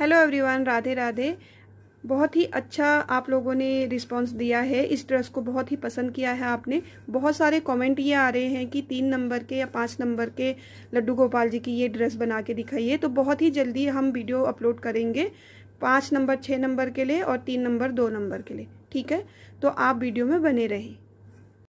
hello everyone Radhe Radhe बहुत ही अच्छा आप लोगों ने रिस्पांस दिया है इस ड्रेस को बहुत ही पसंद किया है आपने बहुत सारे कमेंट ये आ रहे हैं कि तीन नंबर के या पाँच नंबर के लड्डू गोपाल जी की ये ड्रेस बना के दिखाइए तो बहुत ही जल्दी हम वीडियो अपलोड करेंगे पाँच नंबर छः नंबर के लिए और तीन नंबर दो नंबर के लिए ठीक है तो आप वीडियो में बने रहें